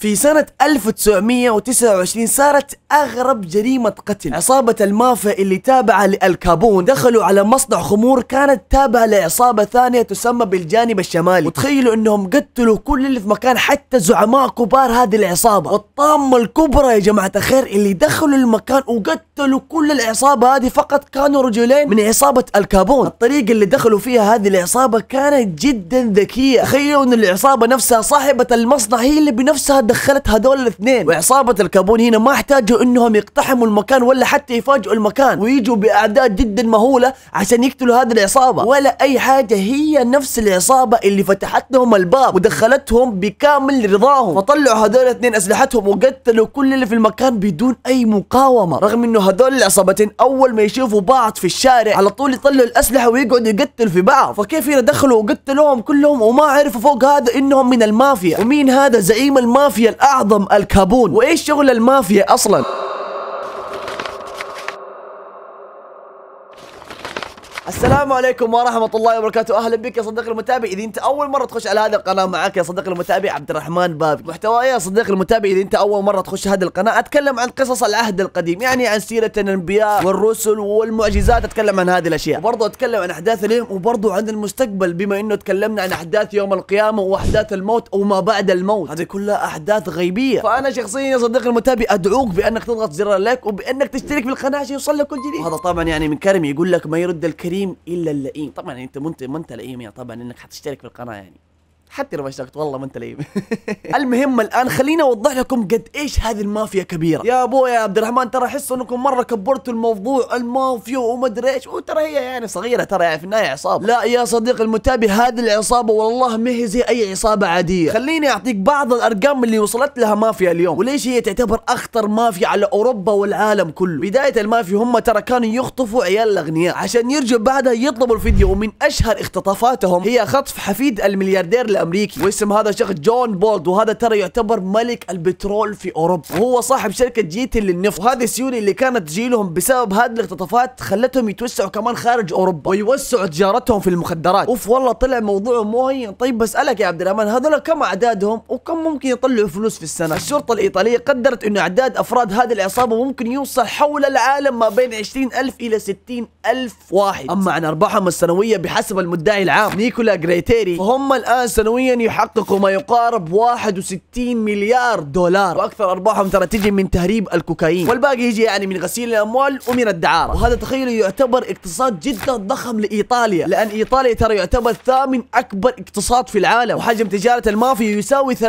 في سنة 1929 صارت أغرب جريمة قتل عصابة المافيا اللي تابعة للكابون دخلوا على مصنع خمور كانت تابعة لعصابة ثانية تسمى بالجانب الشمالي وتخيلوا انهم قتلوا كل اللي في مكان حتى زعماء كبار هذه العصابة والطامة الكبرى يا جماعة الخير اللي دخلوا المكان وقتلوا كل العصابة هذه فقط كانوا رجلين من عصابة الكابون الطريقة اللي دخلوا فيها هذه العصابة كانت جدا ذكية تخيلوا ان العصابة نفسها صاحبة المصنع هي اللي بنفسها دخلت هذول الاثنين وعصابة الكابون هنا ما احتاجوا انهم يقتحموا المكان ولا حتى يفاجئوا المكان ويجوا باعداد جدا مهولة عشان يقتلوا هذه العصابة ولا اي حاجة هي نفس العصابة اللي فتحت لهم الباب ودخلتهم بكامل رضاهم فطلعوا هذول الاثنين اسلحتهم وقتلوا كل اللي في المكان بدون اي مقاومة رغم انه هذول العصابتين اول ما يشوفوا بعض في الشارع على طول يطلعوا الاسلحة ويقعدوا يقتلوا في بعض فكيف هنا دخلوا وقتلوهم كلهم وما عرفوا فوق هذا انهم من المافيا ومين هذا زعيم المافيا المافيا الأعظم الكابون وإيش شغل المافيا أصلاً السلام عليكم ورحمة الله وبركاته أهلا بك يا صديقي المتابع إذا أنت أول مرة تخش على هذه القناة معك يا صديقي المتابع عبد الرحمن بابك محتواي يا صديقي المتابع إذا أنت أول مرة تخش هذه القناة أتكلم عن قصص العهد القديم يعني عن سيرة الأنبياء والرسل والمعجزات أتكلم عن هذه الأشياء وبرضه أتكلم عن أحداث اليوم وبرضه عن المستقبل بما أنه تكلمنا عن أحداث يوم القيامة وأحداث الموت أو ما بعد الموت هذه كلها أحداث غيبية فأنا شخصيا يا صديقي المتابع أدعوك بأنك تضغط زر اللايك وبأنك تشترك في القناة عشان يوصل لك كل جديد وهذا طبعا يعني من كرمي يقول لك ما يرد الكريم الكريم الا اللئيم طبعا انت ما انت لئيم يا طبعا انك حتشترك في القناه يعني حتى لو اشتقت والله ما انت لئيم المهم الان خليني اوضح لكم قد ايش هذه المافيا كبيره يا ابويا يا عبد الرحمن ترى احس انكم مره كبرتوا الموضوع المافيا ادري ايش وترى هي يعني صغيره ترى يعني في النهايه عصابه لا يا صديقي المتابع هذه العصابه والله ما هي زي اي عصابه عاديه خليني اعطيك بعض الارقام اللي وصلت لها مافيا اليوم وليش هي تعتبر اخطر مافيا على اوروبا والعالم كله بدايه المافيا هم ترى كانوا يخطفوا عيال الاغنياء عشان يرجعوا بعدها يطلبوا الفيديو ومن اشهر اختطافاتهم هي خطف حفيد الملياردير الامريكي واسم هذا الشخص جون بولد وهذا ترى يعتبر ملك البترول في اوروبا وهو صاحب شركه جيتي للنفط وهذه السيوله اللي كانت تجيلهم بسبب هذه الاختطافات خلتهم يتوسعوا كمان خارج اوروبا ويوسعوا تجارتهم في المخدرات اوف والله طلع موضوع مهين طيب بسالك يا عبد الرحمن هذول كم اعدادهم وكم ممكن يطلعوا فلوس في السنه الشرطه الايطاليه قدرت انه اعداد افراد هذه العصابه ممكن يوصل حول العالم ما بين 20000 الى 60000 واحد اما عن ارباحهم السنويه بحسب المدعي العام نيكولا جريتيري فهم الان سنويا يحققوا ما يقارب 61 مليار دولار واكثر ارباحهم ترى تجي من تهريب الكوكايين والباقي يجي يعني من غسيل الاموال ومن الدعاره وهذا تخيلوا يعتبر اقتصاد جدا ضخم لايطاليا لان ايطاليا ترى يعتبر ثامن اكبر اقتصاد في العالم وحجم تجاره المافيا يساوي 3%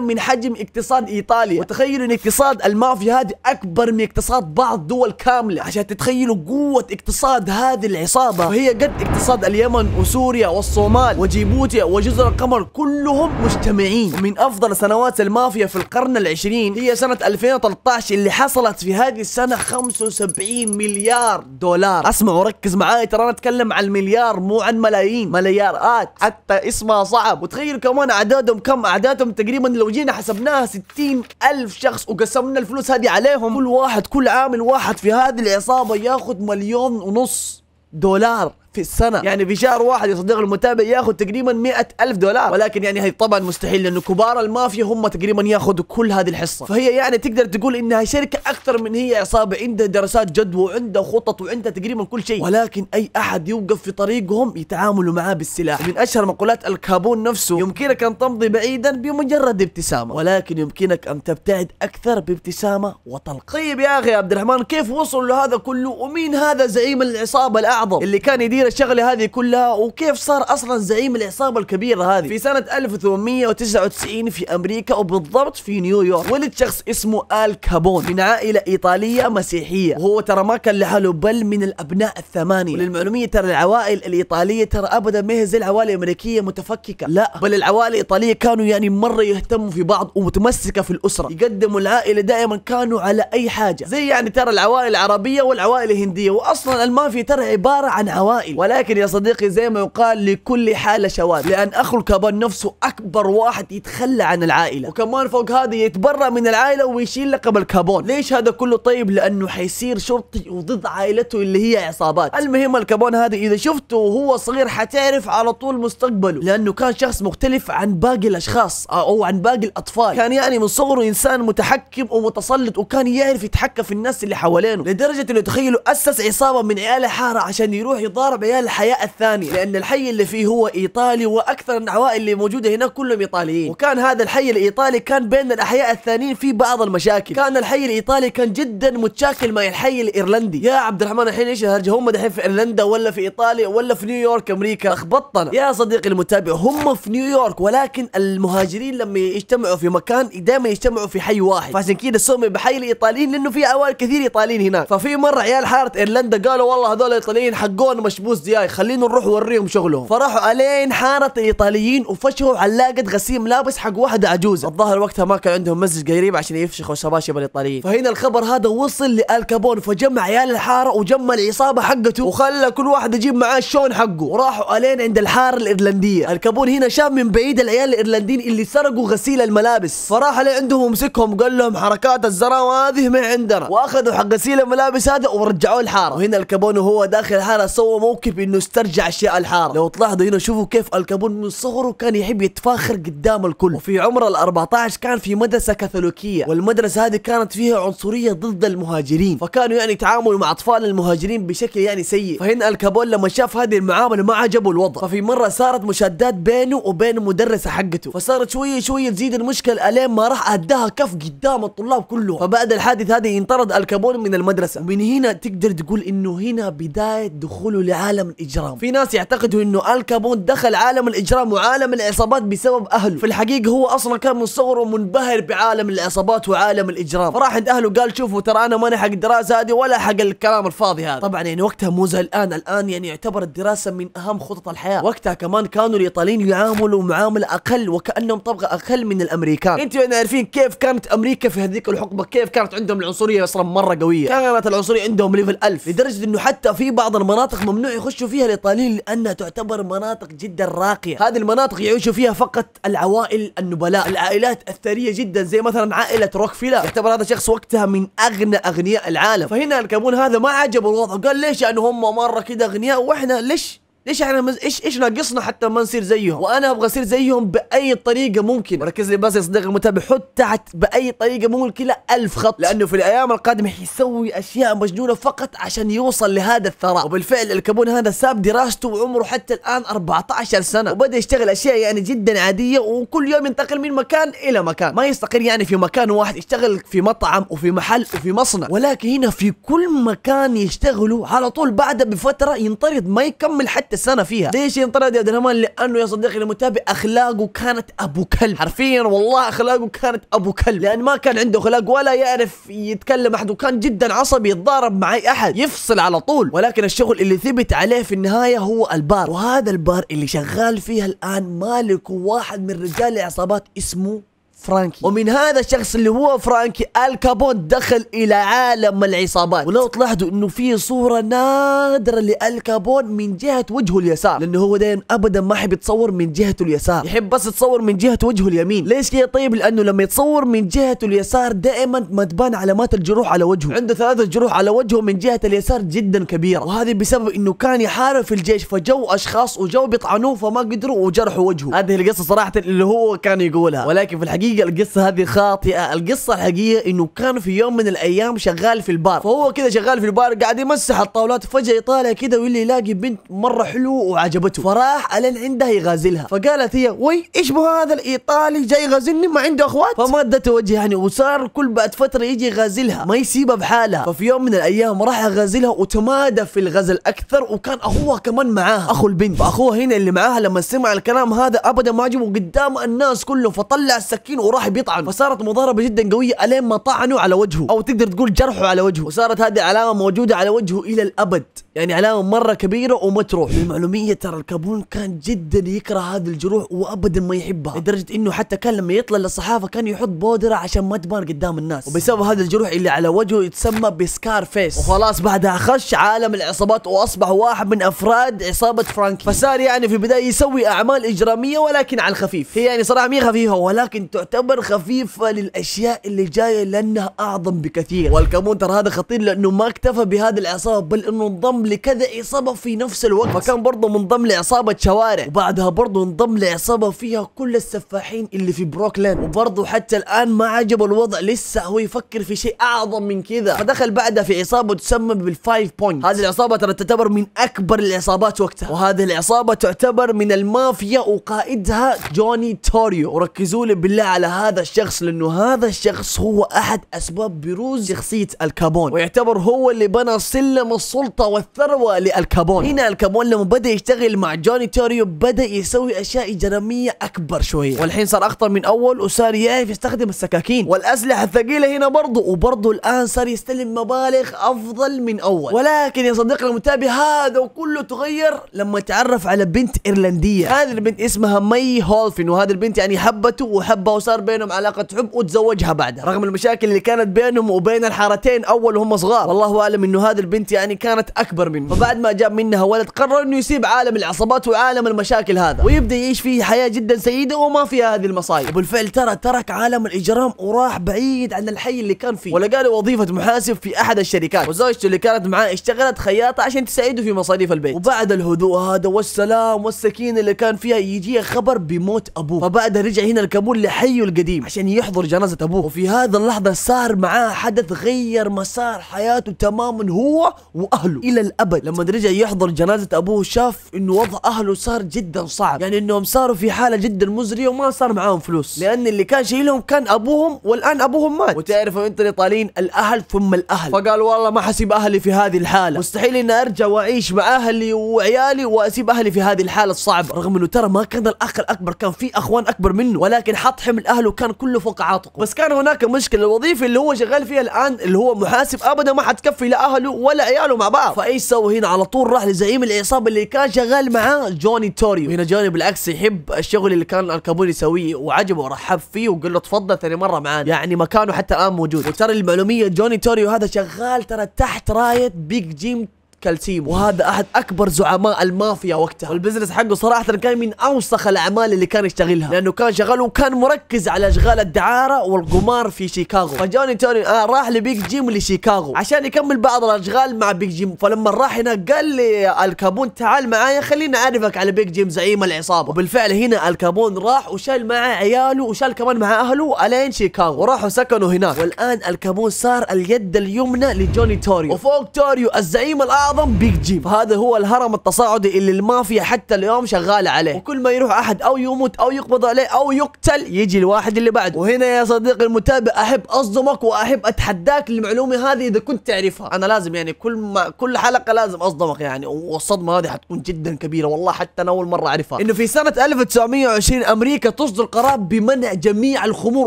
من حجم اقتصاد ايطاليا وتخيلوا ان اقتصاد المافيا هذه اكبر من اقتصاد بعض دول كامله عشان تتخيلوا قوه اقتصاد هذه العصابه وهي قد اقتصاد اليمن وسوريا والصومال وجيبوتيا وجزر القمر كلهم مجتمعين ومن أفضل سنوات المافيا في القرن العشرين هي سنة 2013 اللي حصلت في هذه السنة 75 مليار دولار اسمع وركز معاي ترى أنا أتكلم عن المليار مو عن ملايين مليارات حتى اسمها صعب وتخيل كمان أعدادهم كم أعدادهم تقريبا لو جينا حسبناها 60 ألف شخص وقسمنا الفلوس هذه عليهم كل واحد كل عامل واحد في هذه العصابة ياخذ مليون ونص دولار في السنه يعني في شهر واحد يا صديق المتابع ياخذ تقريبا 100 الف دولار ولكن يعني هي طبعا مستحيل لانه كبار المافيا هم تقريبا ياخذوا كل هذه الحصه فهي يعني تقدر تقول انها شركه اكثر من هي عصابه عندها دراسات جدوى وعندها خطط وعندها تقريبا كل شيء ولكن اي احد يوقف في طريقهم يتعاملوا معاه بالسلاح من اشهر مقولات الكابون نفسه يمكنك ان تمضي بعيدا بمجرد ابتسامه ولكن يمكنك ان تبتعد اكثر بابتسامه وطلق طيب يا اخي عبد الرحمن كيف وصلوا لهذا كله ومين هذا زعيم العصابه الاعظم اللي كان يدير الشغله هذه كلها وكيف صار اصلا زعيم العصابه الكبيره هذه في سنه 1899 في امريكا وبالضبط في نيويورك ولد شخص اسمه ال كابون من عائله ايطاليه مسيحيه وهو ترى ما كان لحاله بل من الابناء الثمانيه وللمعلوميه ترى العوائل الايطاليه ترى ابدا ما هي زي العوائل الامريكيه متفككه لا بل العوائل الايطاليه كانوا يعني مره يهتموا في بعض ومتمسكه في الاسره يقدموا العائله دائما كانوا على اي حاجه زي يعني ترى العوائل العربيه والعوائل الهنديه واصلا المافيا ترى عباره عن عوائل الهائل ولكن يا صديقي زي ما يقال لكل حالة شواذ لأن أخو الكبان نفسه أكبر واحد يتخلى عن العائلة وكمان فوق هذا يتبرأ من العائلة ويشيل لقب الكابون ليش هذا كله طيب لأنه حيصير شرطي وضد عائلته اللي هي عصابات المهم الكابون هذا إذا شفته وهو صغير حتعرف على طول مستقبله لأنه كان شخص مختلف عن باقي الأشخاص آه، أو عن باقي الأطفال كان يعني من صغره إنسان متحكم ومتسلط وكان يعرف يتحكم في الناس اللي حوالينه لدرجة إنه تخيلوا أسس عصابة من عيال حارة عشان يروح يضارب يا الحياة الثانية لأن الحي اللي فيه هو إيطالي وأكثر العوائل اللي موجودة هناك كلهم إيطاليين وكان هذا الحي الإيطالي كان بين الأحياء الثانيين في بعض المشاكل كان الحي الإيطالي كان جدا متشاكل مع الحي الإيرلندي يا عبد الرحمن الحين إيش هرج هم دحين في إيرلندا ولا في إيطاليا ولا في نيويورك أمريكا أخبطنا يا صديقي المتابع هم في نيويورك ولكن المهاجرين لما يجتمعوا في مكان دائما يجتمعوا في حي واحد فعشان كذا سمي بحي الإيطاليين لأنه في عوائل كثير إيطاليين هناك ففي مرة عيال حارة إيرلندا قالوا والله هذول الإيطاليين حقون مشبوه البوز دي خلينا نروح وريهم شغلهم فراحوا الين حاره الايطاليين وفشوا علاقه غسيم لابس حق واحده عجوزه الظاهر وقتها ما كان عندهم مسج قريب عشان يفشخوا الشباشب الايطاليين فهنا الخبر هذا وصل لالكابون فجمع عيال الحاره وجمع العصابه حقته وخلى كل واحد يجيب معاه الشون حقه وراحوا الين عند الحاره الايرلنديه الكابون هنا شاف من بعيد العيال الايرلنديين اللي سرقوا غسيل الملابس فراح لعندهم عندهم ومسكهم قال لهم حركات الزراوه هذه ما عندنا واخذوا حق غسيل الملابس هذا ورجعوه الحاره وهنا الكابون وهو داخل الحاره سوى موقف ممكن انه يسترجع اشياء الحاره لو تلاحظوا هنا شوفوا كيف الكابون من صغره كان يحب يتفاخر قدام الكل وفي عمر ال14 كان في مدرسه كاثوليكيه والمدرسه هذه كانت فيها عنصريه ضد المهاجرين فكانوا يعني يتعاملوا مع اطفال المهاجرين بشكل يعني سيء فهنا الكابون لما شاف هذه المعامله ما عجبه الوضع ففي مره صارت مشادات بينه وبين المدرسه حقته فصارت شويه شويه تزيد المشكله الين ما راح اداها كف قدام الطلاب كلهم فبعد الحادث هذا انطرد الكابون من المدرسه ومن هنا تقدر تقول انه هنا بدايه دخوله لعالم عالم الاجرام في ناس يعتقدوا انه الكابون دخل عالم الاجرام وعالم العصابات بسبب اهله في الحقيقه هو اصلا كان من صغره منبهر بعالم العصابات وعالم الاجرام فراح عند اهله قال شوفوا ترى انا ماني حق الدراسه هذه ولا حق الكلام الفاضي هذا طبعا يعني وقتها مو زي الان الان يعني يعتبر الدراسه من اهم خطط الحياه وقتها كمان كانوا الايطاليين يعاملوا معامله اقل وكانهم طبقه اقل من الامريكان انتوا يعني عارفين كيف كانت امريكا في هذيك الحقبه كيف كانت عندهم العنصريه اصلا مره قويه كانت العنصريه عندهم ليفل 1000 لدرجه انه حتى في بعض المناطق ممنوع يخشوا فيها الايطاليين لانها تعتبر مناطق جدا راقيه، هذه المناطق يعيشوا فيها فقط العوائل النبلاء، العائلات الثريه جدا زي مثلا عائله روكفيلا، يعتبر هذا شخص وقتها من اغنى اغنياء العالم، فهنا الكابون هذا ما عجبه الوضع، قال ليش يعني هم مره كذا اغنياء واحنا ليش ليش احنا مز... ايش ايش ناقصنا حتى ما نصير زيهم وانا ابغى اصير زيهم باي طريقه ممكن ركز لي بس يا صديقي المتابع حط تحت باي طريقه ممكن ألف خط لانه في الايام القادمه حيسوي اشياء مجنونه فقط عشان يوصل لهذا الثراء وبالفعل الكابون هذا ساب دراسته وعمره حتى الان 14 سنه وبدا يشتغل اشياء يعني جدا عاديه وكل يوم ينتقل من مكان الى مكان ما يستقر يعني في مكان واحد يشتغل في مطعم وفي محل وفي مصنع ولكن هنا في كل مكان يشتغله على طول بعده بفتره ينطرد ما يكمل حتى حتى السنه فيها ليش ينطرد يا عبد الرحمن لانه يا صديقي المتابع اخلاقه كانت ابو كلب حرفيا والله اخلاقه كانت ابو كلب لان ما كان عنده اخلاق ولا يعرف يتكلم احد وكان جدا عصبي يتضارب مع اي احد يفصل على طول ولكن الشغل اللي ثبت عليه في النهايه هو البار وهذا البار اللي شغال فيها الان مالك واحد من رجال العصابات اسمه فرانكي ومن هذا الشخص اللي هو فرانكي الكابون دخل الى عالم العصابات ولو تلاحظوا انه في صوره نادره لالكابون من جهه وجهه اليسار لانه هو دايما ابدا ما يحب يتصور من جهته اليسار يحب بس يتصور من جهه وجهه اليمين ليش كذا طيب لانه لما يتصور من جهته اليسار دائما ما تبان علامات الجروح على وجهه عنده ثلاثه جروح على وجهه من جهه اليسار جدا كبيره وهذه بسبب انه كان يحارب في الجيش فجو اشخاص وجو بيطعنوه فما قدروا وجرحوا وجهه هذه القصه صراحه اللي هو كان يقولها ولكن في الحقيقه الحقيقه القصه هذه خاطئه القصه الحقيقيه انه كان في يوم من الايام شغال في البار فهو كذا شغال في البار قاعد يمسح الطاولات فجاه يطالع كذا واللي يلاقي بنت مره حلوه وعجبته فراح الين عندها يغازلها فقالت هي وي ايش بو هذا الايطالي جاي يغازلني ما عنده اخوات فمادته وجه يعني وصار كل بعد فتره يجي يغازلها ما يسيبها بحالها ففي يوم من الايام راح يغازلها وتمادى في الغزل اكثر وكان اخوها كمان معاها اخو البنت فاخوها هنا اللي معاها لما سمع الكلام هذا ابدا ما جابه قدام الناس كلهم فطلع السكين وراح بيطعن فصارت مضاربه جدا قويه الين ما طعنوا على وجهه او تقدر تقول جرحه على وجهه وصارت هذه علامه موجوده على وجهه الى الابد يعني علامه مره كبيره وما تروح للمعلوميه ترى الكابون كان جدا يكره هذه الجروح وابدا ما يحبها لدرجه انه حتى كان لما يطلع للصحافه كان يحط بودره عشان ما تبان قدام الناس وبسبب هذا الجروح اللي على وجهه يتسمى بسكار فيس وخلاص بعدها خش عالم العصابات واصبح واحد من افراد عصابه فرانكي فصار يعني في البدايه يسوي اعمال اجراميه ولكن على الخفيف هي يعني صراحه مي خفيفه ولكن تعتبر تعتبر خفيفة للأشياء اللي جاية لأنها أعظم بكثير والكمون ترى هذا خطير لأنه ما اكتفى بهذه العصابة بل أنه انضم لكذا عصابة في نفس الوقت فكان برضه منضم لعصابة شوارع وبعدها برضه انضم لعصابة فيها كل السفاحين اللي في بروكلين وبرضه حتى الآن ما عجبه الوضع لسه هو يفكر في شيء أعظم من كذا فدخل بعدها في عصابة تسمى بالفايف بوينت هذه العصابة ترى تعتبر من أكبر العصابات وقتها وهذه العصابة تعتبر من المافيا وقائدها جوني توريو وركزوا لي بالله على هذا الشخص لانه هذا الشخص هو احد اسباب بروز شخصيه الكابون ويعتبر هو اللي بنى سلم السلطه والثروه للكابون هنا الكابون لما بدا يشتغل مع جوني توريو بدا يسوي اشياء جراميه اكبر شويه والحين صار اخطر من اول وصار يعرف يستخدم السكاكين والاسلحه الثقيله هنا برضه وبرضه الان صار يستلم مبالغ افضل من اول ولكن يا صديقنا المتابع هذا وكله تغير لما تعرف على بنت ايرلنديه هذه البنت اسمها مي هولفن وهذه البنت يعني حبته وحبه وصار صار بينهم علاقة حب وتزوجها بعدها رغم المشاكل اللي كانت بينهم وبين الحارتين اول وهم صغار والله اعلم انه هذه البنت يعني كانت اكبر منه فبعد ما جاب منها ولد قرر انه يسيب عالم العصابات وعالم المشاكل هذا ويبدا يعيش فيه حياة جدا سيدة وما فيها هذه المصايب وبالفعل ترى ترك عالم الاجرام وراح بعيد عن الحي اللي كان فيه ولقى له وظيفة محاسب في احد الشركات وزوجته اللي كانت معاه اشتغلت خياطة عشان تساعده في مصاريف البيت وبعد الهدوء هذا والسلام والسكينة اللي كان فيها يجيه خبر بموت ابوه فبعدها رجع هنا الكابول لحي النبي القديم عشان يحضر جنازة أبوه وفي هذا اللحظة صار معاه حدث غير مسار حياته تماما هو وأهله إلى الأبد لما رجع يحضر جنازة أبوه شاف إنه وضع أهله صار جدا صعب يعني إنهم صاروا في حالة جدا مزرية وما صار معاهم فلوس لأن اللي كان شايلهم كان أبوهم والآن أبوهم مات وتعرفوا أنت الإيطاليين الأهل ثم الأهل فقال والله ما حسيب أهلي في هذه الحالة مستحيل إني أرجع وأعيش مع أهلي وعيالي وأسيب أهلي في هذه الحالة الصعبة رغم إنه ترى ما كان الأخ الأكبر كان في أخوان أكبر منه ولكن حط حمل اهله كان كله فوق عاتقه بس كان هناك مشكله الوظيفه اللي هو شغال فيها الان اللي هو محاسب ابدا ما حتكفي لا اهله ولا عياله مع بعض فايش سوى هنا على طول راح لزعيم العصابه اللي كان شغال معاه جوني توريو هنا جوني بالعكس يحب الشغل اللي كان الكابون يسويه وعجبه ورحب فيه وقال له تفضل ثاني مره معانا يعني مكانه حتى الان موجود وترى المعلوميه جوني توريو هذا شغال ترى تحت رايه بيج جيم كالتيمو وهذا احد اكبر زعماء المافيا وقتها والبزنس حقه صراحه كان من اوسخ الاعمال اللي كان يشتغلها لانه كان شغال وكان مركز على اشغال الدعاره والقمار في شيكاغو فجوني توني آه راح لبيج جيم لشيكاغو عشان يكمل بعض الاشغال مع بيج جيم فلما راح هناك قال لي الكابون تعال معايا خليني اعرفك على بيج جيم زعيم العصابه وبالفعل هنا الكابون راح وشال معاه عياله وشال كمان مع اهله الين شيكاغو وراحوا سكنوا هناك والان الكابون صار اليد اليمنى لجوني توريو وفوق توريو الزعيم الاعظم اعظم بيج جيب هذا هو الهرم التصاعدي اللي المافيا حتى اليوم شغاله عليه وكل ما يروح احد او يموت او يقبض عليه او يقتل يجي الواحد اللي بعده وهنا يا صديقي المتابع احب اصدمك واحب اتحداك المعلومه هذه اذا كنت تعرفها انا لازم يعني كل ما كل حلقه لازم اصدمك يعني والصدمه هذه حتكون جدا كبيره والله حتى انا اول مره اعرفها انه في سنه 1920 امريكا تصدر قرار بمنع جميع الخمور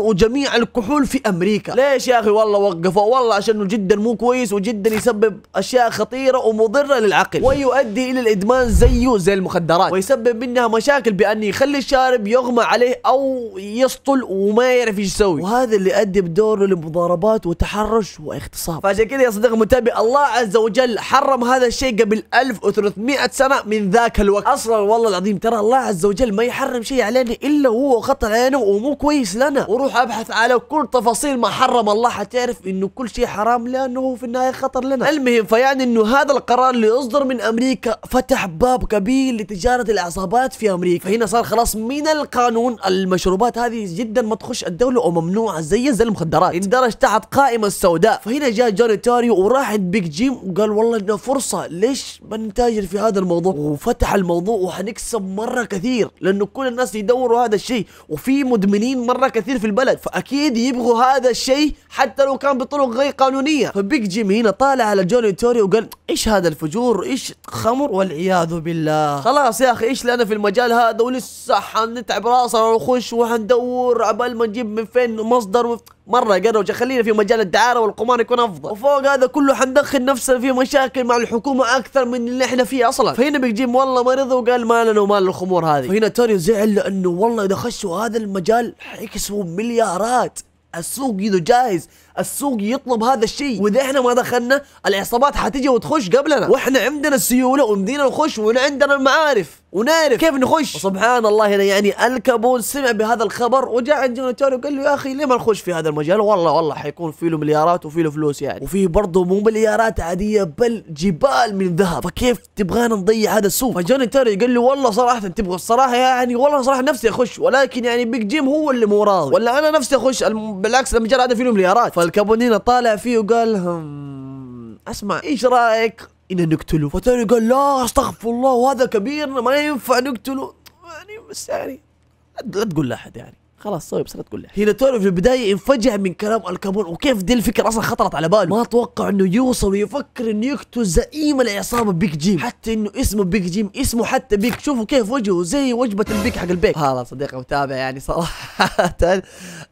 وجميع الكحول في امريكا ليش يا اخي والله وقفوا والله عشان جدا مو كويس وجدا يسبب اشياء خطيره ومضرة للعقل ويؤدي إلى الإدمان زيه زي المخدرات ويسبب منها مشاكل بأن يخلي الشارب يغمى عليه أو يسطل وما يعرف ايش يسوي وهذا اللي أدى بدوره لمضاربات وتحرش واغتصاب فعشان كذا يا صديق المتابع الله عز وجل حرم هذا الشيء قبل 1300 سنة من ذاك الوقت أصلا والله العظيم ترى الله عز وجل ما يحرم شيء علينا إلا هو خط علينا ومو كويس لنا وروح أبحث على كل تفاصيل ما حرم الله حتعرف إنه كل شيء حرام لأنه في النهاية خطر لنا المهم فيعني إنه هذا قرار اللي اصدر من امريكا فتح باب كبير لتجاره العصابات في امريكا فهنا صار خلاص من القانون المشروبات هذه جدا ما تخش الدوله وممنوعه زي زي المخدرات اندرج تحت قائمه السوداء فهنا جاء جوني توريو وراح بيج جيم وقال والله انه فرصه ليش ما نتاجر في هذا الموضوع وفتح الموضوع وحنكسب مره كثير لانه كل الناس يدوروا هذا الشيء وفي مدمنين مره كثير في البلد فاكيد يبغوا هذا الشيء حتى لو كان بطرق غير قانونيه فبيج جيم هنا طالع على جوني توريو وقال ايش هذا الفجور ايش خمر والعياذ بالله خلاص يا اخي ايش لنا في المجال هذا ولسه حنتعب راسنا ونخش وحندور عبال ما نجيب من فين مصدر وف... مرة قروش خلينا في مجال الدعارة والقمار يكون أفضل وفوق هذا كله حندخل نفسنا في مشاكل مع الحكومة أكثر من اللي احنا فيه أصلا فهنا بيجيب والله مرض وقال ما لنا ومال الخمور هذه فهنا توني زعل لأنه والله إذا خشوا هذا المجال حيكسبوا مليارات السوق إذا جاهز السوق يطلب هذا الشيء واذا احنا ما دخلنا العصابات حتجي وتخش قبلنا واحنا عندنا السيوله ومدينا نخش وعندنا المعارف ونعرف كيف نخش وسبحان الله هنا يعني الكابون سمع بهذا الخبر وجاء عند جوناتان وقال له يا اخي ليه ما نخش في هذا المجال والله والله حيكون في له مليارات وفي له فلوس يعني وفي برضه مو مليارات عاديه بل جبال من ذهب فكيف تبغانا نضيع هذا السوق فجوناتان قال له والله صراحه تبغى الصراحه يعني والله صراحه نفسي اخش ولكن يعني بيج جيم هو اللي مو راضي ولا انا نفسي اخش بالعكس المجال هذا فيه له مليارات فالكابونينا طالع فيه وقال هم اسمع ايش رايك ان نقتله فتاني قال لا استغفر الله وهذا كبير ما ينفع نقتله يعني بس يعني لا تقول لاحد يعني خلاص سوي لا كلها هنا توني في البدايه انفجع من كلام الكابون وكيف دي الفكره اصلا خطرت على باله ما اتوقع انه يوصل ويفكر انه يقتل زعيم العصابه بيك جيم حتى انه اسمه بيك جيم اسمه حتى بيك شوفوا كيف وجهه زي وجبه البيك حق البيك هلا صديق متابع يعني صراحه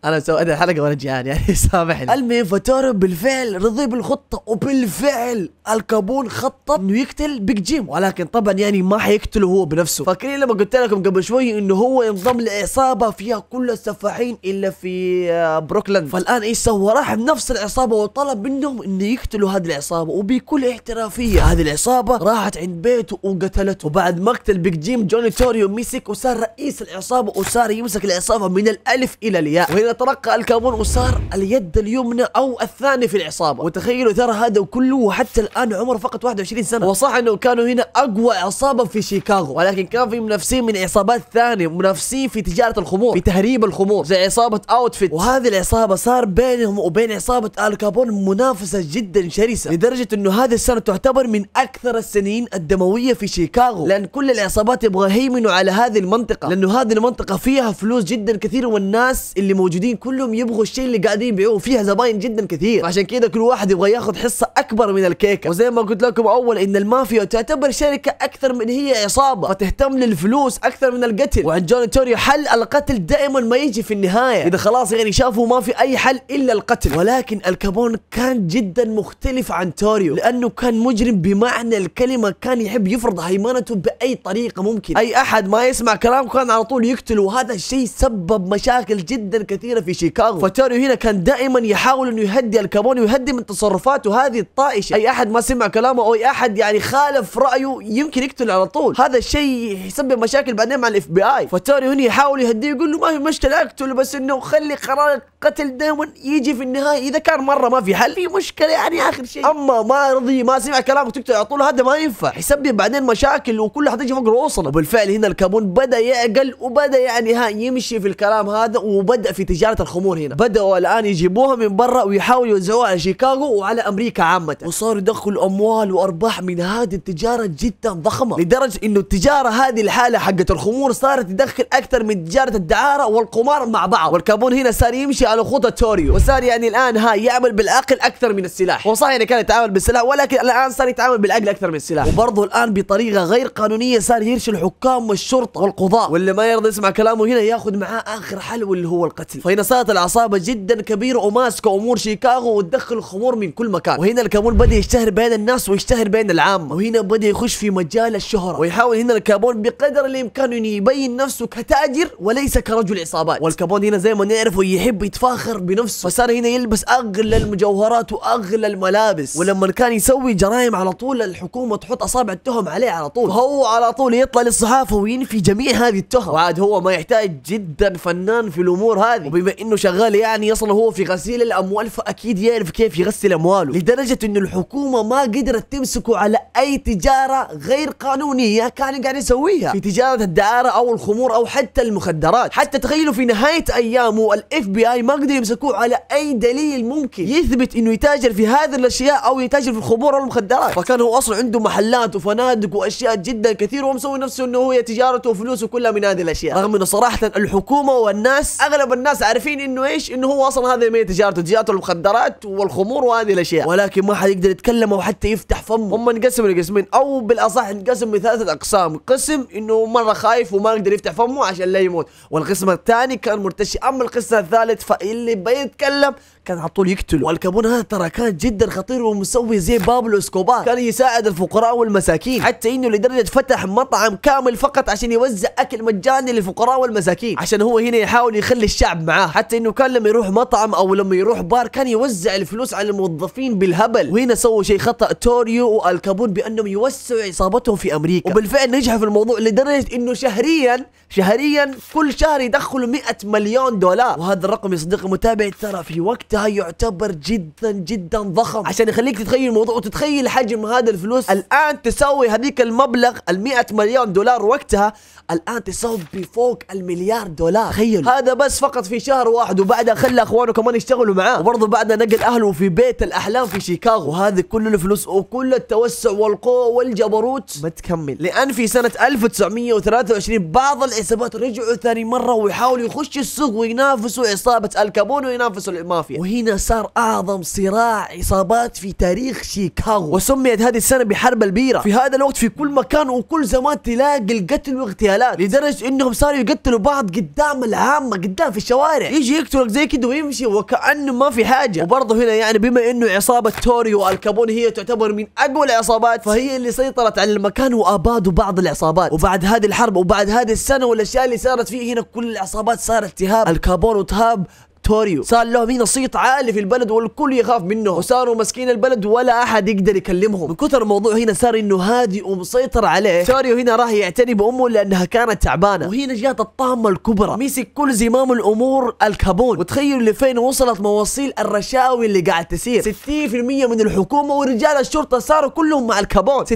انا مسوي الحلقه وانا جيعان يعني سامحني المهم فتورن بالفعل رضي بالخطه وبالفعل الكابون خطط انه يقتل بيك جيم ولكن طبعا يعني ما حيقتله هو بنفسه فاكرين لما قلت لكم قبل شوي انه هو انضم لعصابه فيها كل السفاحين الا في آه، بروكلاند فالان ايش سوى راح بنفس العصابه وطلب منهم انه يقتلوا هذه العصابه وبكل احترافيه هذه العصابه راحت عند بيته وقتلته وبعد مقتل بيج جيم جوني توريو مسك وصار رئيس العصابه وصار يمسك العصابه من الالف الى الياء وهنا ترقى الكامون وصار اليد اليمنى او الثاني في العصابه وتخيلوا ترى هذا كله وحتى الان عمره فقط 21 سنه وصح انه كانوا هنا اقوى عصابه في شيكاغو ولكن كان في منافسين من عصابات ثانيه منافسين في تجاره الخمور في تهريب تركيب الخمور زي عصابه اوتفيت وهذه العصابه صار بينهم وبين عصابه ال كابون منافسه جدا شرسه لدرجه انه هذه السنه تعتبر من اكثر السنين الدمويه في شيكاغو لان كل العصابات يبغى يهيمنوا على هذه المنطقه لانه هذه المنطقه فيها فلوس جدا كثير والناس اللي موجودين كلهم يبغوا الشيء اللي قاعدين يبيعوه فيها زباين جدا كثير عشان كذا كل واحد يبغى ياخذ حصه اكبر من الكيكه وزي ما قلت لكم اول ان المافيا تعتبر شركه اكثر من هي عصابه فتهتم للفلوس اكثر من القتل وعند جوني توريو حل القتل دائما ما يجي في النهاية إذا خلاص يعني شافوا ما في أي حل إلا القتل ولكن الكابون كان جدا مختلف عن توريو لأنه كان مجرم بمعنى الكلمة كان يحب يفرض هيمنته بأي طريقة ممكن أي أحد ما يسمع كلامه كان على طول يقتل وهذا الشيء سبب مشاكل جدا كثيرة في شيكاغو فتوريو هنا كان دائما يحاول أنه يهدي الكابون ويهدي من تصرفاته هذه الطائشة أي أحد ما سمع كلامه أو أي أحد يعني خالف رأيه يمكن يقتل على طول هذا الشيء يسبب مشاكل بعدين مع الاف بي اي فتوريو هنا يحاول يهديه يقول له ما في مشكلة لا اقتله بس انه خلي قرار القتل دائما يجي في النهايه اذا كان مره ما في حل في مشكله يعني اخر شيء اما ما رضي ما سمع كلامك تقتل على طول هذا ما ينفع يسبب بعدين مشاكل حد يجي فوق رؤوسنا وبالفعل هنا الكابون بدا يعقل وبدا يعني ها يمشي في الكلام هذا وبدا في تجاره الخمور هنا بداوا الان يجيبوها من برا ويحاولوا يوزعوها على شيكاغو وعلى امريكا عامه وصاروا يدخلوا اموال وارباح من هذه التجاره جدا ضخمه لدرجه انه التجاره هذه الحاله حقت الخمور صارت تدخل اكثر من تجاره الدعاره وال والقمار مع بعض والكابون هنا صار يمشي على خطى توريو وصار يعني الان هاي يعمل بالعقل اكثر من السلاح هو صحيح انه كان يتعامل بالسلاح ولكن الان صار يتعامل بالعقل اكثر من السلاح وبرضه الان بطريقه غير قانونيه صار يرشي الحكام والشرطه والقضاء واللي ما يرضى يسمع كلامه هنا ياخذ معاه اخر حل اللي هو القتل فهنا صارت العصابه جدا كبيره وماسكه امور شيكاغو وتدخل الخمور من كل مكان وهنا الكابون بدا يشتهر بين الناس ويشتهر بين العامه وهنا بدا يخش في مجال الشهره ويحاول هنا الكابون بقدر الامكان انه يبين نفسه كتاجر وليس كرجل عصابه العقابات والكابون هنا زي ما نعرفه يحب يتفاخر بنفسه فصار هنا يلبس اغلى المجوهرات واغلى الملابس ولما كان يسوي جرائم على طول الحكومه تحط اصابع التهم عليه على طول هو على طول يطلع للصحافه وينفي جميع هذه التهم وعاد هو ما يحتاج جدا فنان في الامور هذه وبما انه شغال يعني يصل هو في غسيل الاموال فاكيد يعرف كيف يغسل امواله لدرجه انه الحكومه ما قدرت تمسكه على اي تجاره غير قانونيه كان قاعد يسويها في تجاره الدعاره او الخمور او حتى المخدرات حتى تخيلوا لانه في نهايه ايامه الاف بي اي ما قدروا يمسكوه على اي دليل ممكن يثبت انه يتاجر في هذه الاشياء او يتاجر في الخمور او المخدرات فكان هو اصلا عنده محلات وفنادق واشياء جدا كثير ومسوي نفسه انه هو تجارته وفلوسه كلها من هذه الاشياء رغم انه صراحه الحكومه والناس اغلب الناس عارفين انه ايش انه هو اصلا هذا ما تجارته تجارته المخدرات والخمور وهذه الاشياء ولكن ما حد يقدر يتكلم او حتى يفتح فمه هم انقسموا لقسمين او بالاصح انقسم لثلاثه اقسام قسم انه مره خايف وما يقدر يفتح فمه عشان لا يموت والقسم الثاني الثاني كان مرتشي اما القصه الثالث فاللي بيتكلم كان على طول يقتله والكابون هذا ترى كان جدا خطير ومسوي زي بابلو اسكوبار كان يساعد الفقراء والمساكين حتى انه لدرجه فتح مطعم كامل فقط عشان يوزع اكل مجاني للفقراء والمساكين عشان هو هنا يحاول يخلي الشعب معاه حتى انه كان لما يروح مطعم او لما يروح بار كان يوزع الفلوس على الموظفين بالهبل وهنا سووا شيء خطا توريو والكابون بانهم يوسعوا عصابتهم في امريكا وبالفعل نجحوا في الموضوع لدرجه انه شهريا شهريا كل شهر يدخلوا 100 مليون دولار وهذا الرقم يا صديقي المتابع ترى في وقت ده يعتبر جدا جدا ضخم عشان يخليك تتخيل الموضوع وتتخيل حجم هذا الفلوس الان تساوي هذيك المبلغ ال100 مليون دولار وقتها الان تساوي بفوق المليار دولار تخيل هذا بس فقط في شهر واحد وبعدها خلى اخوانه كمان يشتغلوا معاه وبرضه بعدها نقل اهله في بيت الاحلام في شيكاغو وهذه كل الفلوس وكل التوسع والقوه والجبروت ما تكمل لان في سنه 1923 بعض العصابات رجعوا ثاني مره ويحاولوا يخشوا السوق وينافسوا عصابه الكابون وينافسوا المافيا وهنا صار أعظم صراع عصابات في تاريخ شيكاغو وسميت هذه السنة بحرب البيرة في هذا الوقت في كل مكان وكل زمان تلاقي القتل واغتيالات لدرجة انهم صاروا يقتلوا بعض قدام العامة قدام في الشوارع يجي يقتلك زي كده ويمشي وكأنه ما في حاجة وبرضه هنا يعني بما انه عصابة توري والكابون هي تعتبر من اقوى العصابات فهي اللي سيطرت على المكان وابادوا بعض العصابات وبعد هذه الحرب وبعد هذه السنة والاشياء اللي صارت فيه هنا كل العصابات صارت تهاب الكابون وتهاب توريو صار لهم هنا صيت عالي في البلد والكل يخاف منهم وصاروا ماسكين البلد ولا احد يقدر يكلمهم من كثر الموضوع هنا صار انه هادي ومسيطر عليه توريو هنا راح يعتني بامه لانها كانت تعبانه وهنا جات الطامه الكبرى مسك كل زمام الامور الكابون وتخيلوا لفين وصلت مواصيل الرشاوي اللي قاعد تسير 60% من الحكومه ورجال الشرطه صاروا كلهم مع الكابون 60%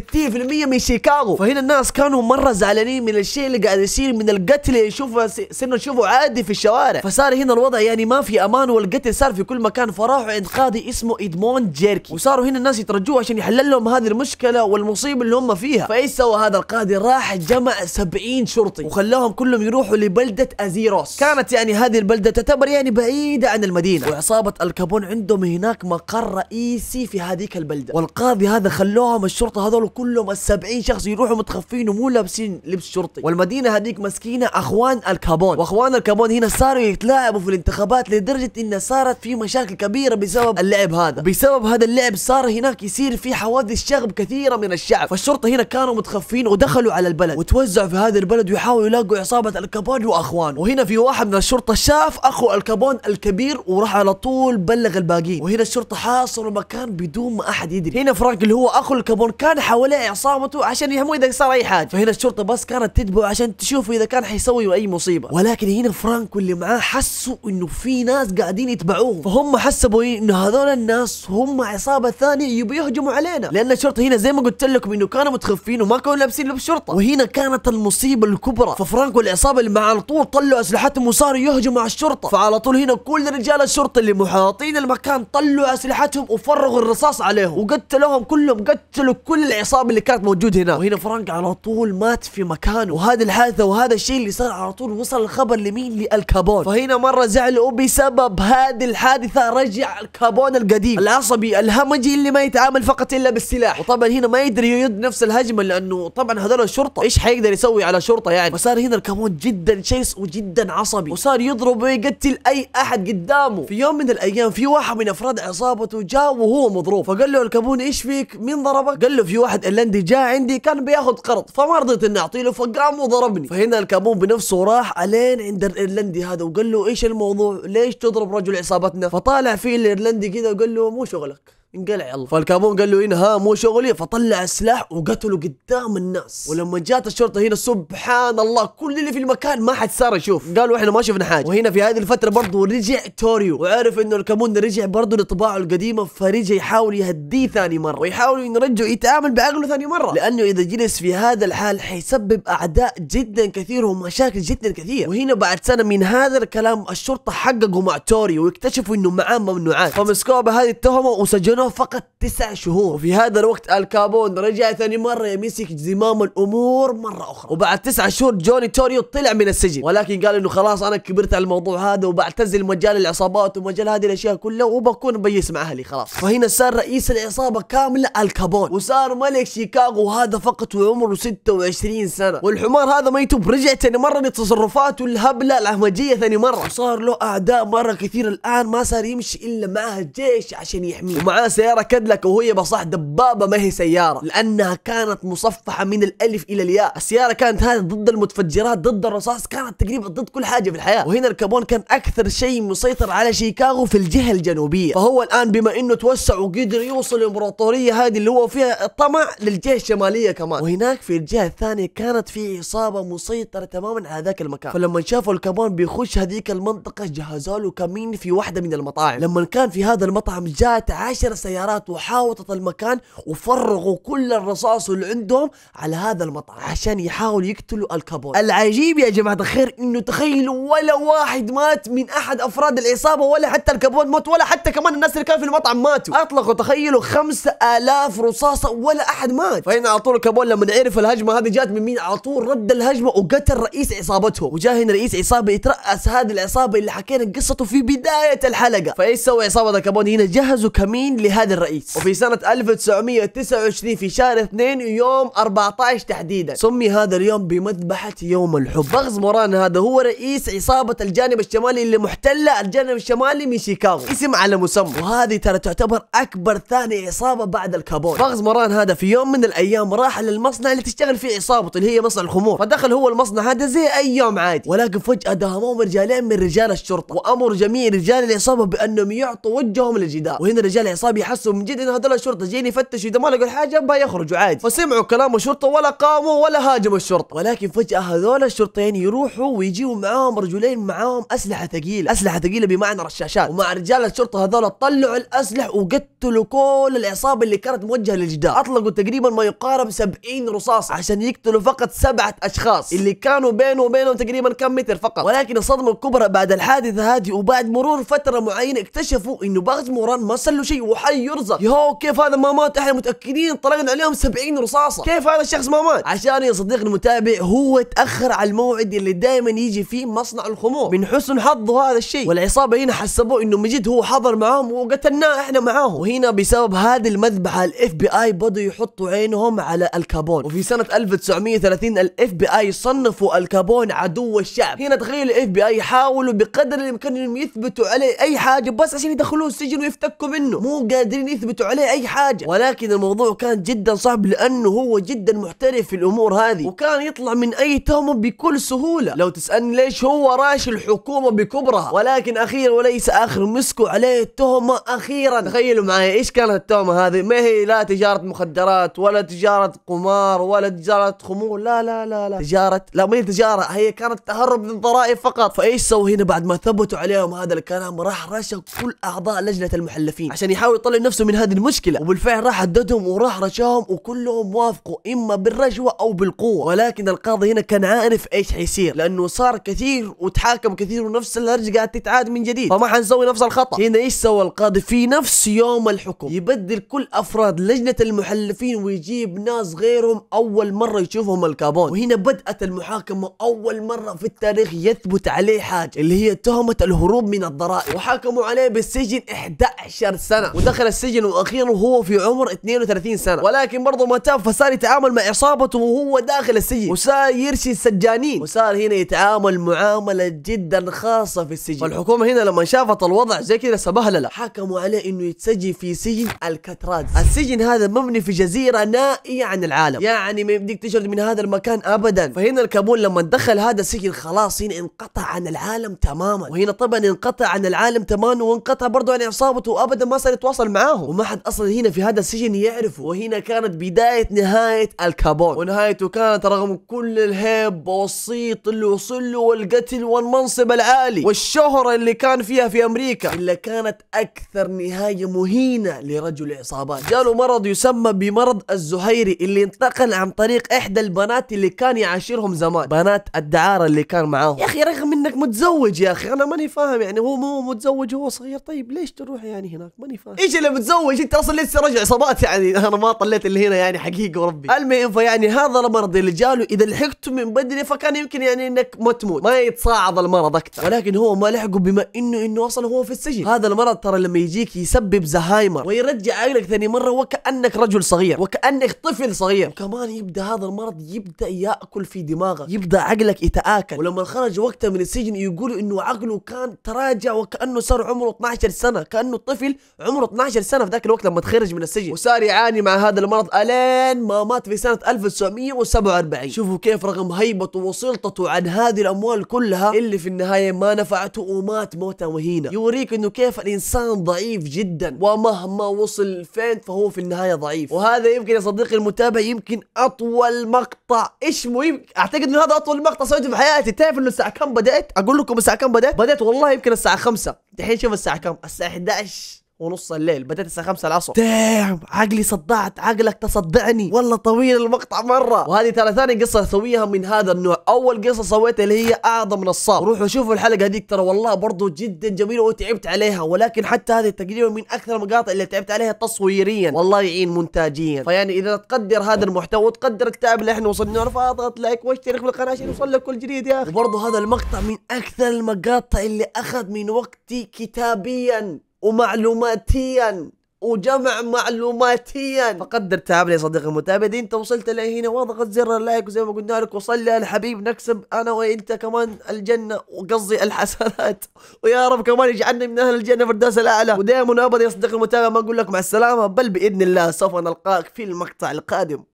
من شيكاغو فهنا الناس كانوا مره زعلانين من الشيء اللي قاعد يصير من القتل يشوفه صرنا نشوفه عادي في الشوارع فصار هنا الوضع يعني ما ما في امان والقتل صار في كل مكان فراحوا عند قاضي اسمه ادمون جيركي وصاروا هنا الناس يترجوه عشان يحلل لهم هذه المشكله والمصيبه اللي هم فيها فايش سوى هذا القاضي راح جمع 70 شرطي وخلاهم كلهم يروحوا لبلده ازيروس كانت يعني هذه البلده تعتبر يعني بعيده عن المدينه وعصابه الكابون عندهم هناك مقر رئيسي في هذيك البلده والقاضي هذا خلوهم الشرطه هذول كلهم ال70 شخص يروحوا متخفين ومو لابسين لبس شرطي والمدينه هذيك مسكينه اخوان الكابون واخوان الكابون هنا صاروا يتلاعبوا في الانتخابات اتطورت لدرجه انها صارت في مشاكل كبيره بسبب اللعب هذا بسبب هذا اللعب صار هناك يصير في حوادث شغب كثيره من الشعب فالشرطه هنا كانوا متخفين ودخلوا على البلد وتوزعوا في هذا البلد ويحاولوا يلاقوا عصابه الكابون واخوانه وهنا في واحد من الشرطه شاف اخو الكابون الكبير وراح على طول بلغ الباقيين وهنا الشرطه حاصروا المكان بدون ما احد يدري هنا فرانك اللي هو اخو الكابون كان حواليه عصابته عشان يهموا اذا صار اي حاجه فهنا الشرطه بس كانت تتبعه عشان تشوفه اذا كان حيسوي اي مصيبه ولكن هنا فرانك واللي معاه حسوا انه في في ناس قاعدين يتبعوهم فهم حسبوا إيه؟ انه هذول الناس هم عصابه ثانيه يبوا يهجموا علينا لان الشرطه هنا زي ما قلت لكم انه كانوا متخفين وما كانوا لابسين لبس شرطه وهنا كانت المصيبه الكبرى ففرانك والعصابه اللي مع على طول طلعوا اسلحتهم وصاروا يهجموا على الشرطه فعلى طول هنا كل رجال الشرطه اللي محاطين المكان طلعوا اسلحتهم وفرغوا الرصاص عليهم وقتلوهم كلهم قتلوا كل العصابه اللي كانت موجود هنا وهنا فرانك على طول مات في مكانه وهذه الحادثه وهذا الشيء اللي صار على طول وصل الخبر لمين لالكابون فهنا مره زعل اوبي بسبب هذه الحادثه رجع الكابون القديم العصبي الهمجي اللي ما يتعامل فقط الا بالسلاح وطبعا هنا ما يقدر يرد نفس الهجمه لانه طبعا هذول الشرطه ايش حيقدر يسوي على شرطه يعني فصار هنا الكابون جدا شيس وجدا عصبي وصار يضرب ويقتل اي احد قدامه في يوم من الايام في واحد من افراد عصابته جاء وهو مضروب فقال له الكابون ايش فيك مين ضربك قال له في واحد ايرلندي جاء عندي كان بياخذ قرض فما رضيت اني اعطيه له فقام وضربني فهنا الكابون بنفسه راح الين عند الايرلندي هذا وقال له ايش الموضوع ليش تضرب رجل عصابتنا فطالع فيه الايرلندي كذا وقال له مو شغلك انقلع يلا فالكابون قال له انها مو شغلي فطلع السلاح وقتله قدام الناس ولما جات الشرطه هنا سبحان الله كل اللي في المكان ما حد صار يشوف قالوا احنا ما شفنا حاجه وهنا في هذه الفتره برضه رجع توريو وعرف انه الكابون رجع برضه لطباعه القديمه فرجع يحاول يهديه ثاني مره ويحاول يرجع يتعامل بعقله ثاني مره لانه اذا جلس في هذا الحال حيسبب اعداء جدا كثير ومشاكل جدا كثير وهنا بعد سنه من هذا الكلام الشرطه حققوا مع توريو واكتشفوا انه معاه ممنوعات فمسكوه بهذه التهمه وسجلوه سنه فقط تسع شهور وفي هذا الوقت الكابون رجع ثاني مرة يمسك زمام الأمور مرة أخرى وبعد تسع شهور جوني توريو طلع من السجن ولكن قال إنه خلاص أنا كبرت على الموضوع هذا وبعتزل مجال العصابات ومجال هذه الأشياء كلها وبكون بيس مع أهلي خلاص فهنا صار رئيس العصابة كاملة الكابون وصار ملك شيكاغو وهذا فقط وعمره 26 سنة والحمار هذا ما يتوب رجع ثاني مرة لتصرفاته الهبلة الأهمجية ثاني مرة وصار له أعداء مرة كثير الآن ما صار يمشي إلا معه الجيش عشان يحميه ومعاه كان سيارة كدلك وهي بصح دبابة ما هي سيارة لأنها كانت مصفحة من الألف إلى الياء السيارة كانت هذه ضد المتفجرات ضد الرصاص كانت تقريبا ضد كل حاجة في الحياة وهنا الكابون كان أكثر شيء مسيطر على شيكاغو في الجهة الجنوبية فهو الآن بما أنه توسع وقدر يوصل الإمبراطورية هذه اللي هو فيها الطمع للجهة الشمالية كمان وهناك في الجهة الثانية كانت في عصابة مسيطرة تماما على ذاك المكان فلما شافوا الكابون بيخش هذيك المنطقة جهزوا له كمين في واحدة من المطاعم لما كان في هذا المطعم جاءت عشر سيارات وحاوطت المكان وفرغوا كل الرصاص اللي عندهم على هذا المطعم عشان يحاولوا يقتلوا الكابون العجيب يا جماعة الخير انه تخيلوا ولا واحد مات من احد افراد العصابة ولا حتى الكابون مات ولا حتى كمان الناس اللي كانوا في المطعم ماتوا اطلقوا تخيلوا 5000 رصاصة ولا احد مات فهنا على طول الكابون لما عرف الهجمة هذه جات من مين على طول رد الهجمة وقتل رئيس عصابته وجاء هنا رئيس عصابة يترأس هذه العصابة اللي حكينا قصته في بداية الحلقة فايش سوى عصابة الكابون هنا جهزوا كمين لهذا الرئيس وفي سنة 1929 في شهر 2 يوم 14 تحديدا سمي هذا اليوم بمذبحة يوم الحب بغز موران هذا هو رئيس عصابة الجانب الشمالي اللي محتلة الجانب الشمالي من شيكاغو اسم على مسمى وهذه ترى تعتبر أكبر ثاني عصابة بعد الكابون بغز موران هذا في يوم من الأيام راح للمصنع اللي تشتغل فيه عصابته اللي هي مصنع الخمور فدخل هو المصنع هذا زي أي يوم عادي ولكن فجأة دهموه رجالين من رجال الشرطة وأمر جميع رجال العصابة بأنهم يعطوا وجههم للجدار وهنا رجال العصابة بيحسوا من جد ان هذول الشرطه جايين يفتشوا اذا ما لقوا الحاجه ما يخرجوا عادي فسمعوا كلام الشرطه ولا قاموا ولا هاجموا الشرطه ولكن فجاه هذول الشرطيين يروحوا ويجيبوا معاهم رجلين معاهم اسلحه ثقيله اسلحه ثقيله بمعنى رشاشات ومع رجال الشرطه هذول طلعوا الاسلحه وقتلوا كل العصابه اللي كانت موجهه للجدار اطلقوا تقريبا ما يقارب 70 رصاص عشان يقتلوا فقط سبعه اشخاص اللي كانوا بينه وبينهم تقريبا كم متر فقط ولكن الصدمه الكبرى بعد الحادثه هذه وبعد مرور فتره معينه اكتشفوا انه باغز موران ما صار له شيء الحي يرزق يهو كيف هذا ما مات احنا متاكدين طلقنا عليهم 70 رصاصه كيف هذا الشخص ما مات عشان يا صديقي المتابع هو تاخر على الموعد اللي دائما يجي فيه مصنع الخمور من حسن حظه هذا الشيء والعصابه هنا حسبوه انه مجد هو حضر معاهم وقتلناه احنا معاهم وهنا بسبب هذه المذبحه الاف بي اي بدوا يحطوا عينهم على الكابون وفي سنه 1930 الاف بي اي صنفوا الكابون عدو الشعب هنا تخيل الاف بي اي حاولوا بقدر الامكان انهم يثبتوا عليه اي حاجه بس عشان يدخلوه السجن ويفتكوا منه مو قادرين يثبتوا عليه اي حاجه ولكن الموضوع كان جدا صعب لانه هو جدا محترف في الامور هذه وكان يطلع من اي تهمه بكل سهوله لو تسالني ليش هو راشي الحكومه بكبرها ولكن اخيرا وليس اخر مسكوا عليه التهمه اخيرا تخيلوا معي ايش كانت التهمه هذه ما هي لا تجاره مخدرات ولا تجاره قمار ولا تجاره خمور لا لا لا لا تجاره لا ما هي تجاره هي كانت تهرب من الضرائب فقط فايش سووا هنا بعد ما ثبتوا عليهم هذا الكلام راح رشوا كل اعضاء لجنه المحلفين عشان يحاولوا طلع نفسه من هذه المشكله وبالفعل راح حددهم وراح رشاهم وكلهم وافقوا اما بالرشوه او بالقوه ولكن القاضي هنا كان عارف ايش حيصير لانه صار كثير وتحاكم كثير ونفس الهرجه قاعد تتعاد من جديد فما حنسوي نفس الخطا هنا ايش سوى القاضي في نفس يوم الحكم يبدل كل افراد لجنه المحلفين ويجيب ناس غيرهم اول مره يشوفهم الكابون وهنا بدات المحاكمه اول مره في التاريخ يثبت عليه حاجه اللي هي تهمه الهروب من الضرائب وحاكموا عليه بالسجن 11 سنه دخل السجن واخيرا وهو في عمر 32 سنه ولكن برضه ما تاب فصار يتعامل مع عصابته وهو داخل السجن وصار يرشي السجانين وصار هنا يتعامل معامله جدا خاصه في السجن والحكومه هنا لما شافت الوضع زي كذا سبهلله حكموا عليه انه يتسجن في سجن الكترات السجن هذا مبني في جزيره نائيه عن العالم يعني ما يمديك تشرد من هذا المكان ابدا فهنا الكابون لما دخل هذا السجن خلاص هنا انقطع عن العالم تماما وهنا طبعا انقطع عن العالم تماما وانقطع برضه عن عصابته وابدا ما صار يتواصل تواصل معاهم وما حد اصلا هنا في هذا السجن يعرفه وهنا كانت بدايه نهايه الكابون ونهايته كانت رغم كل الهيب والصيت اللي وصل له والقتل والمنصب العالي والشهره اللي كان فيها في امريكا الا كانت اكثر نهايه مهينه لرجل عصابات جاله مرض يسمى بمرض الزهيري اللي انتقل عن طريق احدى البنات اللي كان يعاشرهم زمان بنات الدعاره اللي كان معاهم يا اخي رغم انك متزوج يا اخي انا ماني فاهم يعني هو مو متزوج وهو صغير طيب ليش تروح يعني هناك ماني فاهم ايش اللي متزوج انت اصلا لسه رجع عصابات يعني انا ما طليت اللي هنا يعني حقيقه وربي المهم فيعني هذا المرض اللي جاله اذا لحقته من بدري فكان يمكن يعني انك ما تموت ما يتصاعد المرض اكثر ولكن هو ما لحقه بما انه انه اصلا هو في السجن هذا المرض ترى لما يجيك يسبب زهايمر ويرجع عقلك ثاني مره وكانك رجل صغير وكانك طفل صغير وكمان يبدا هذا المرض يبدا ياكل في دماغك يبدا عقلك يتاكل ولما خرج وقتها من السجن يقولوا انه عقله كان تراجع وكانه صار عمره 12 سنه كانه طفل عمره 12 سنه في ذاك الوقت لما تخرج من السجن وصار يعاني مع هذا المرض الين ما مات في سنه 1947 شوفوا كيف رغم هيبته وسلطته عن هذه الاموال كلها اللي في النهايه ما نفعته ومات موته مهينه يوريك انه كيف الانسان ضعيف جدا ومهما وصل فين فهو في النهايه ضعيف وهذا يمكن يا صديقي المتابع يمكن اطول مقطع ايش مهم اعتقد انه هذا اطول مقطع سويته في حياتي تعرف انه الساعه كم بدات اقول لكم الساعه كم بدات بدات والله يمكن الساعه 5 دحين شوف الساعه كم الساعه 11 ونص الليل بدأت الساعة 5 العصر دام عقلي صدعت عقلك تصدعني والله طويل المقطع مرة وهذه ترى ثاني قصة اسويها من هذا النوع أول قصة سويتها اللي هي أعظم نصاب روحوا شوفوا الحلقة هذيك ترى والله برضو جدا جميلة وتعبت عليها ولكن حتى هذه تقريبا من أكثر المقاطع اللي تعبت عليها تصويريا والله يعين مونتاجيا فيعني إذا تقدر هذا المحتوى وتقدر التعب اللي احنا وصلنا له فاضغط لايك واشترك في القناة عشان يوصل لك كل جديد يا أخي وبرضه هذا المقطع من أكثر المقاطع اللي أخذ من وقتي كتابيا ومعلوماتيا وجمع معلوماتيا فقدر تعبنا يا صديقي المتابع اذا انت وصلت لهنا واضغط زر اللايك وزي ما قلنا لك وصل لي الحبيب نكسب انا وانت كمان الجنه وقصدي الحسنات ويا رب كمان يجعلنا من اهل الجنه الدرس الاعلى ودائما ابدا يا صديقي المتابع ما اقول لك مع السلامه بل باذن الله سوف نلقاك في المقطع القادم